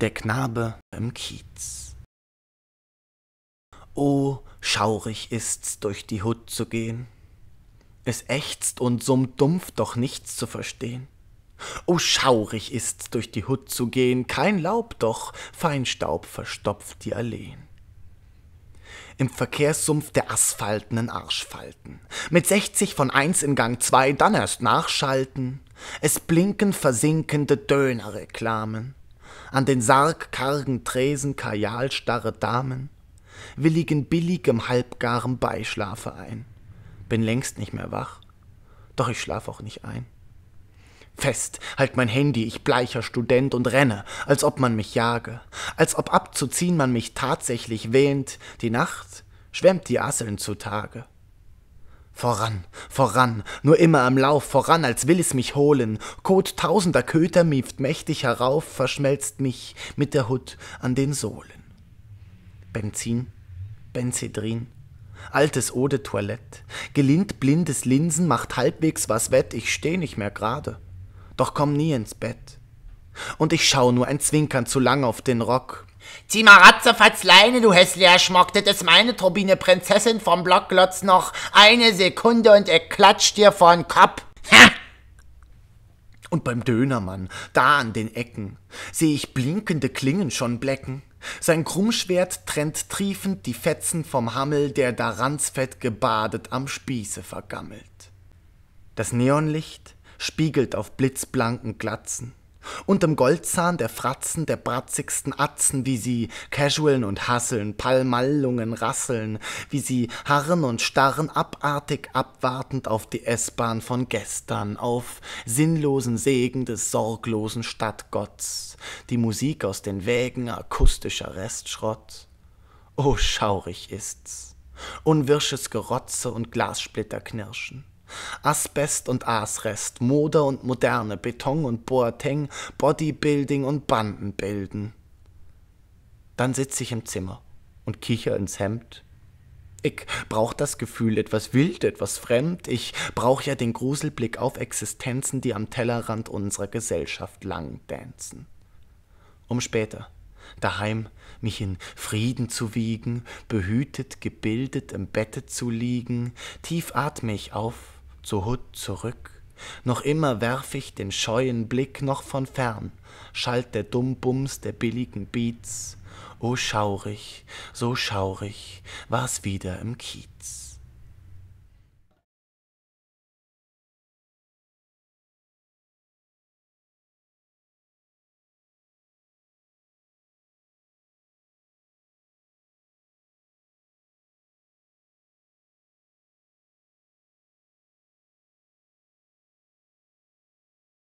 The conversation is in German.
Der Knabe im Kiez. Oh, schaurig ist's, durch die Hut zu gehen. Es ächzt und summt dumpf, doch nichts zu verstehen. Oh, schaurig ist's, durch die Hut zu gehen, kein Laub doch, Feinstaub verstopft die Alleen. Im Verkehrssumpf der asphaltenen Arschfalten. Mit 60 von 1 in Gang 2, dann erst nachschalten. Es blinken versinkende Dönerreklamen an den sargkargen Tresen kajalstarre Damen, willigen billigem halbgarem Beischlafe ein. Bin längst nicht mehr wach, doch ich schlaf auch nicht ein. Fest halt mein Handy, ich bleicher Student und renne, als ob man mich jage, als ob abzuziehen man mich tatsächlich wähnt. Die Nacht schwemmt die Asseln zutage. Voran, voran, nur immer am Lauf, voran, als will es mich holen. Kot tausender Köter mieft mächtig herauf, verschmelzt mich mit der Hut an den Sohlen. Benzin, Benzedrin, altes Ode Toilette, gelind blindes Linsen macht halbwegs was wett, ich steh nicht mehr gerade, doch komm nie ins Bett. Und ich schau nur ein Zwinkern zu lang auf den Rock, Zieh mal Ratze ratzerfatz Leine, du hässlicher Schmack, das ist meine Turbine, Prinzessin vom Block noch eine Sekunde und er klatscht dir vor den Kopf. Ha! Und beim Dönermann, da an den Ecken, sehe ich blinkende Klingen schon blecken. Sein Krummschwert trennt triefend die Fetzen vom Hammel, der da ranzfett gebadet am Spieße vergammelt. Das Neonlicht spiegelt auf blitzblanken Glatzen und unterm Goldzahn der Fratzen, der bratzigsten Atzen, wie sie casualen und hasseln, Palmallungen rasseln, wie sie harren und starren, abartig abwartend auf die S-Bahn von gestern, auf sinnlosen Segen des sorglosen Stadtgotts, die Musik aus den Wägen akustischer Restschrott. oh, schaurig ist's! Unwirsches Gerotze und Glassplitter knirschen. Asbest und Aasrest, Mode und Moderne, Beton und Boateng, Bodybuilding und Bandenbilden. Dann sitz ich im Zimmer und kicher ins Hemd. Ich brauch das Gefühl, etwas wild, etwas fremd. Ich brauch ja den Gruselblick auf Existenzen, die am Tellerrand unserer Gesellschaft langdanzen. Um später, daheim mich in Frieden zu wiegen, behütet, gebildet im Bette zu liegen, tief atme ich auf zu Hut zurück. Noch immer werf ich den scheuen Blick noch von fern, schallt der Dummbums der billigen Beats. O oh, schaurig, so schaurig war's wieder im Kiez.